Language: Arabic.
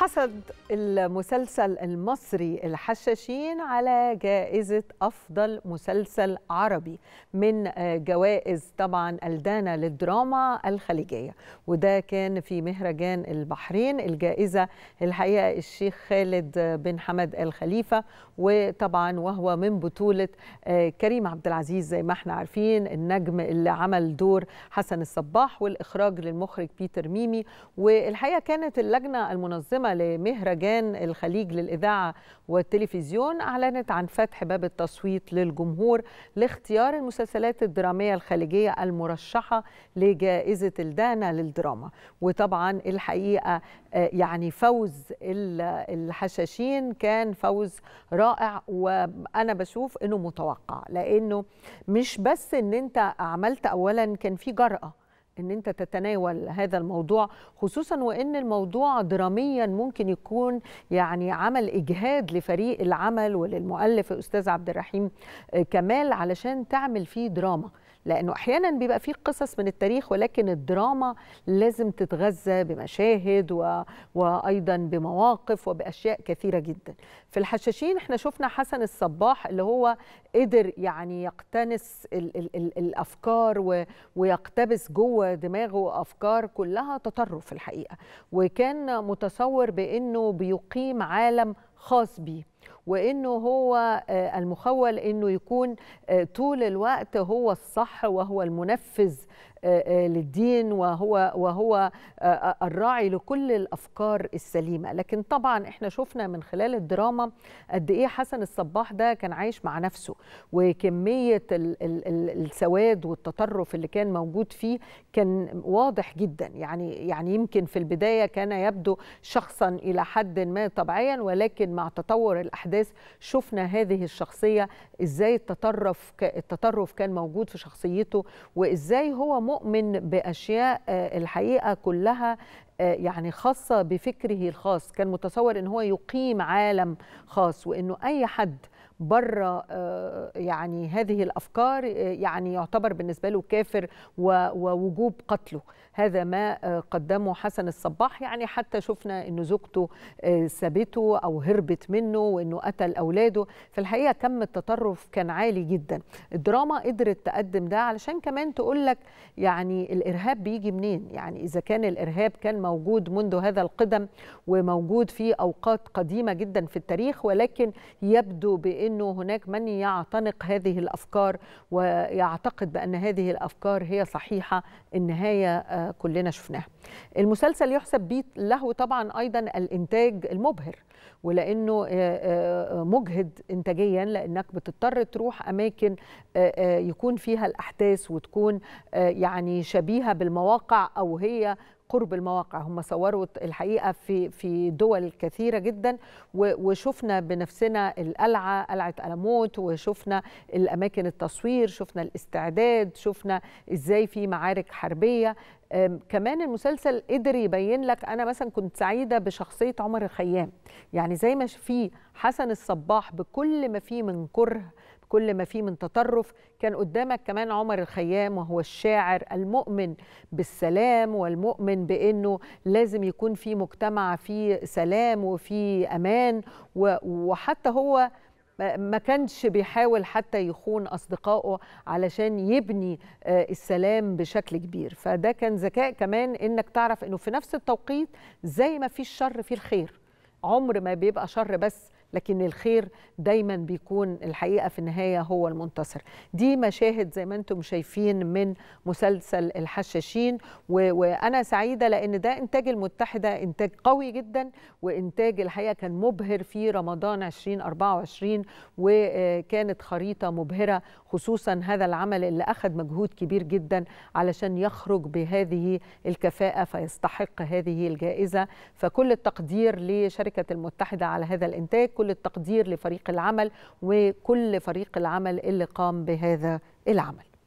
حصد المسلسل المصري الحشاشين على جائزة أفضل مسلسل عربي من آه، جوائز طبعا الدانا للدراما الخليجية وده كان في مهرجان البحرين الجائزة الحقيقة الشيخ خالد بن حمد الخليفة وطبعا وهو من بطولة آه، كريم عبد العزيز زي ما احنا عارفين النجم اللي عمل دور حسن الصباح والإخراج للمخرج بيتر ميمي والحقيقة كانت اللجنة المنظمة المنظمة لمهرجان الخليج للإذاعة والتلفزيون أعلنت عن فتح باب التصويت للجمهور لاختيار المسلسلات الدرامية الخليجية المرشحة لجائزة الدانا للدراما وطبعا الحقيقة آه، يعني فوز الحشاشين كان فوز رائع وأنا بشوف أنه متوقع لأنه مش بس أن أنت عملت أولا كان في جرأة ان انت تتناول هذا الموضوع خصوصا وان الموضوع دراميا ممكن يكون يعني عمل اجهاد لفريق العمل وللمؤلف استاذ عبد الرحيم آه، كمال علشان تعمل فيه دراما لانه احيانا بيبقى فيه قصص من التاريخ ولكن الدراما لازم تتغذى بمشاهد و... وايضا بمواقف وباشياء كثيره جدا في الحشاشين احنا شفنا حسن الصباح اللي هو قدر يعني يقتنس ال... ال... ال... الافكار و... ويقتبس جوه دماغه افكار كلها تطرف الحقيقه وكان متصور بانه بيقيم عالم خاص بيه وانه هو آه، المخول انه يكون آه، طول الوقت هو الصح وهو المنفذ آه، للدين وهو وهو الراعي لكل الافكار السليمه لكن طبعا احنا شفنا من خلال الدراما قد ايه حسن الصباح ده كان عايش مع نفسه وكميه السواد والتطرف اللي كان موجود فيه كان واضح جدا يعني يعني يمكن في البدايه كان يبدو شخصا الى حد ما طبيعيا ولكن مع تطور الاحداث شفنا هذه الشخصيه ازاي التطرف التطرف كان موجود في شخصيته وازاي هو مؤمن باشياء آه، الحقيقه كلها آه، يعني خاصه بفكره الخاص كان متصور ان هو يقيم عالم خاص وانه اي حد بره آه، يعني هذه الافكار آه، يعني يعتبر بالنسبه له كافر ووجوب قتله هذا ما آه، قدمه حسن الصباح يعني حتى شفنا ان زوجته سابته او هربت منه وانه قتل اولاده فالحقيقه كم التطرف كان عالي جدا الدراما قدرت تقدم ده علشان كمان تقول لك يعني الارهاب بيجي منين يعني اذا كان الارهاب كان موجود منذ هذا القدم وموجود في اوقات قديمه جدا في التاريخ ولكن يبدو بان انه هناك من يعتنق هذه الافكار ويعتقد بان هذه الافكار هي صحيحه النهايه آه، كلنا شفناها المسلسل يحسب بيه له طبعا ايضا الانتاج المبهر ولانه آه، آه، مجهد انتاجيا لانك بتضطر تروح اماكن يكون فيها الاحداث وتكون يعني شبيهه بالمواقع او هي قرب المواقع هم صوروا الحقيقه في في دول كثيره جدا وشفنا بنفسنا القلعه قلعه ألموت وشفنا الاماكن التصوير شفنا الاستعداد شفنا ازاي في معارك حربيه كمان المسلسل قدر يبين لك انا مثلا كنت سعيده بشخصيه عمر الخيام يعني زي ما في حسن الصباح بكل ما فيه من كره كل ما فيه من تطرف كان قدامك كمان عمر الخيام وهو الشاعر المؤمن بالسلام والمؤمن بانه لازم يكون في مجتمع فيه سلام وفيه امان وحتى هو ما كانش بيحاول حتى يخون اصدقائه علشان يبني آه، السلام بشكل كبير فده كان ذكاء كمان انك تعرف انه في نفس التوقيت زي ما في الشر في الخير عمر ما بيبقى شر بس لكن الخير دايما بيكون الحقيقه في النهايه هو المنتصر دي مشاهد زي ما انتم شايفين من مسلسل الحشاشين وانا سعيده لان ده انتاج المتحده انتاج قوي جدا وانتاج الحقيقه كان مبهر في رمضان 2024 وكانت خريطه مبهره خصوصا هذا العمل اللي اخذ مجهود كبير جدا علشان يخرج بهذه الكفاءه فيستحق هذه الجائزه فكل التقدير لشركه المتحده على هذا الانتاج كل التقدير لفريق العمل وكل فريق العمل اللي قام بهذا العمل